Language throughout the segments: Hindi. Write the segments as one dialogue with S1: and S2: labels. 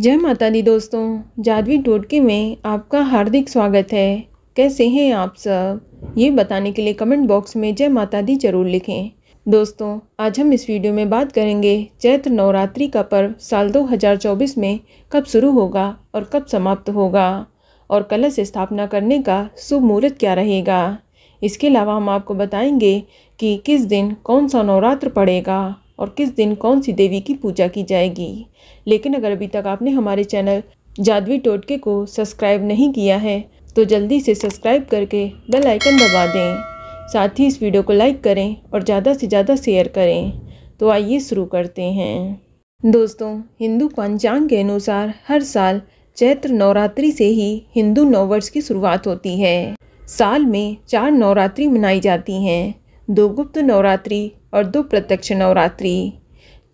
S1: जय माता दी दोस्तों जादवी टोटके में आपका हार्दिक स्वागत है कैसे हैं आप सब ये बताने के लिए कमेंट बॉक्स में जय माता दी जरूर लिखें दोस्तों आज हम इस वीडियो में बात करेंगे चैत्र नवरात्रि का पर्व साल 2024 में कब शुरू होगा और कब समाप्त होगा और कलश स्थापना करने का शुभ मुहूर्त क्या रहेगा इसके अलावा हम आपको बताएंगे कि किस दिन कौन सा नवरात्र पड़ेगा और किस दिन कौन सी देवी की पूजा की जाएगी लेकिन अगर अभी तक आपने हमारे चैनल जादवी टोटके को सब्सक्राइब नहीं किया है तो जल्दी से सब्सक्राइब करके बेल आइकन दबा दें साथ ही इस वीडियो को लाइक करें और ज़्यादा से ज़्यादा शेयर करें तो आइए शुरू करते हैं दोस्तों हिंदू पंचांग के अनुसार हर साल चैत्र नवरात्रि से ही हिंदू नववर्ष की शुरुआत होती है साल में चार नवरात्रि मनाई जाती हैं दो गुप्त नवरात्रि और दो प्रत्यक्ष नवरात्रि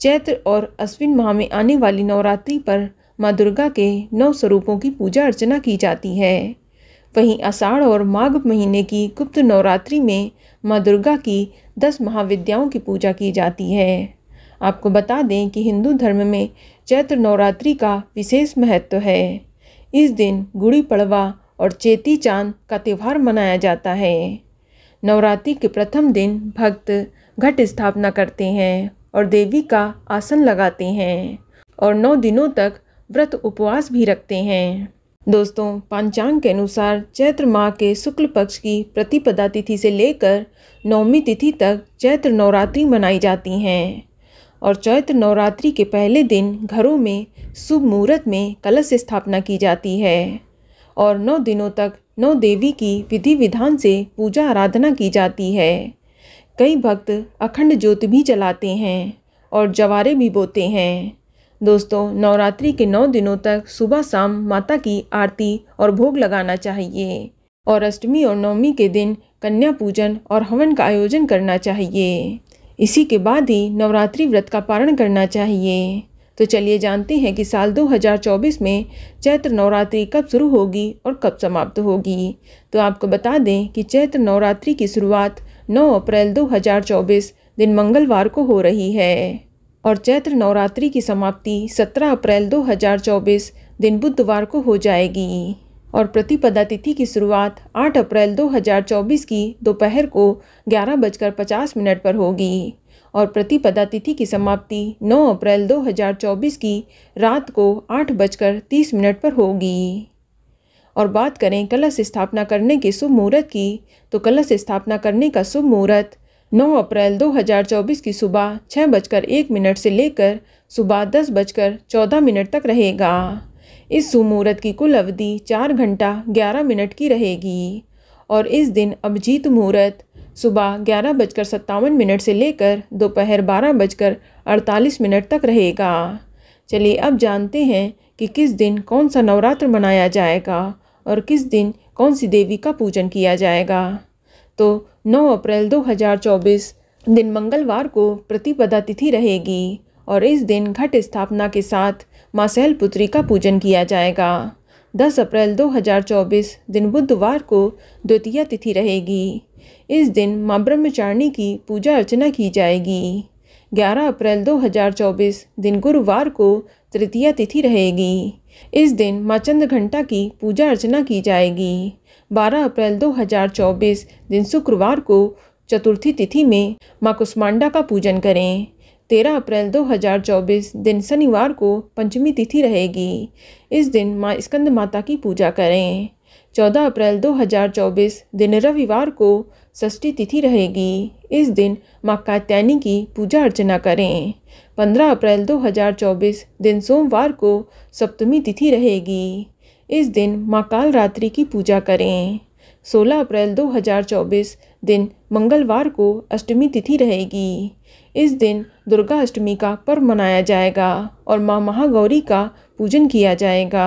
S1: चैत्र और अश्विन माह में आने वाली नवरात्रि पर माँ दुर्गा के नौ स्वरूपों की पूजा अर्चना की जाती है वहीं आषाढ़ और माघ महीने की गुप्त नवरात्रि में माँ दुर्गा की दस महाविद्याओं की पूजा की जाती है आपको बता दें कि हिंदू धर्म में चैत्र नवरात्रि का विशेष महत्व है इस दिन गुड़ी पड़वा और चेती चांद का त्यौहार मनाया जाता है नवरात्रि के प्रथम दिन भक्त घट स्थापना करते हैं और देवी का आसन लगाते हैं और नौ दिनों तक व्रत उपवास भी रखते हैं दोस्तों पंचांग के अनुसार चैत्र माह के शुक्ल पक्ष की प्रतिपदा तिथि से लेकर नवमी तिथि तक चैत्र नवरात्रि मनाई जाती हैं और चैत्र नवरात्रि के पहले दिन घरों में शुभ मुहूर्त में कलश स्थापना की जाती है और नौ दिनों तक नौ देवी की विधि विधान से पूजा आराधना की जाती है कई भक्त अखंड ज्योति भी जलाते हैं और जवारे भी बोते हैं दोस्तों नवरात्रि के नौ दिनों तक सुबह शाम माता की आरती और भोग लगाना चाहिए और अष्टमी और नवमी के दिन कन्या पूजन और हवन का आयोजन करना चाहिए इसी के बाद ही नवरात्रि व्रत का पारण करना चाहिए तो चलिए जानते हैं कि साल 2024 में चैत्र नवरात्रि कब शुरू होगी और कब समाप्त होगी तो आपको बता दें कि चैत्र नवरात्रि की शुरुआत 9 अप्रैल 2024 दिन मंगलवार को हो रही है और चैत्र नवरात्रि की समाप्ति 17 अप्रैल 2024 दिन बुधवार को हो जाएगी और प्रतिपदा तिथि की शुरुआत 8 अप्रैल 2024 की दोपहर को ग्यारह बजकर पचास मिनट पर होगी और प्रतिपदा तिथि की समाप्ति 9 अप्रैल 2024 की रात को आठ बजकर तीस मिनट पर होगी और बात करें कलश स्थापना करने के शुभ मुहूर्त की तो कलश स्थापना करने का शुभ मुहूर्त 9 अप्रैल 2024 की सुबह छः बजकर एक मिनट से लेकर सुबह दस बजकर चौदह मिनट तक रहेगा इस सुमूरत की कुल अवधि चार घंटा ग्यारह मिनट की रहेगी और इस दिन अभिजीत मुहूर्त सुबह ग्यारह बजकर सत्तावन मिनट से लेकर दोपहर बारह बजकर अड़तालीस मिनट तक रहेगा चलिए अब जानते हैं कि किस दिन कौन सा नवरात्र मनाया जाएगा और किस दिन कौन सी देवी का पूजन किया जाएगा तो 9 अप्रैल 2024 दिन मंगलवार को प्रतिपदा तिथि रहेगी और इस दिन घट स्थापना के साथ माँ शैलपुत्री का पूजन किया जाएगा 10 अप्रैल 2024 दिन बुधवार को द्वितीय तिथि रहेगी इस दिन माँ ब्रह्मचारिणी की पूजा अर्चना की जाएगी 11 अप्रैल 2024 दिन गुरुवार को तृतीय तिथि रहेगी इस दिन माँ चंद्र घंटा की पूजा अर्चना की जाएगी 12 अप्रैल 2024 दिन शुक्रवार को चतुर्थी तिथि में माँ कुष्मांडा का पूजन करें तेरह अप्रैल 2024 दिन शनिवार को पंचमी तिथि रहेगी इस दिन माँ स्कंद माता की पूजा करें चौदह अप्रैल 2024 दिन रविवार को षष्ठी तिथि रहेगी इस दिन माँ कात्यायनी की पूजा अर्चना करें पंद्रह अप्रैल 2024 दिन सोमवार को सप्तमी तिथि रहेगी इस दिन माँ काल रात्रि की पूजा करें 16 अप्रैल 2024 दिन मंगलवार को अष्टमी तिथि रहेगी इस दिन दुर्गा अष्टमी का पर्व मनाया जाएगा और माँ महागौरी का पूजन किया जाएगा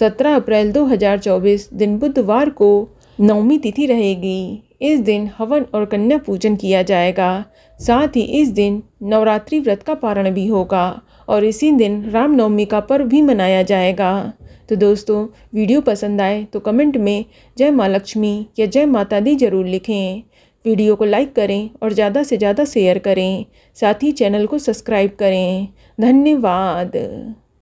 S1: 17 अप्रैल 2024 दिन बुधवार को नवमी तिथि रहेगी इस दिन हवन और कन्या पूजन किया जाएगा साथ ही इस दिन नवरात्रि व्रत का पारण भी होगा और इसी दिन रामनवमी का पर्व भी मनाया जाएगा तो दोस्तों वीडियो पसंद आए तो कमेंट में जय माँ लक्ष्मी या जय माता दी ज़रूर लिखें वीडियो को लाइक करें और ज़्यादा से ज़्यादा शेयर करें साथ ही चैनल को सब्सक्राइब करें धन्यवाद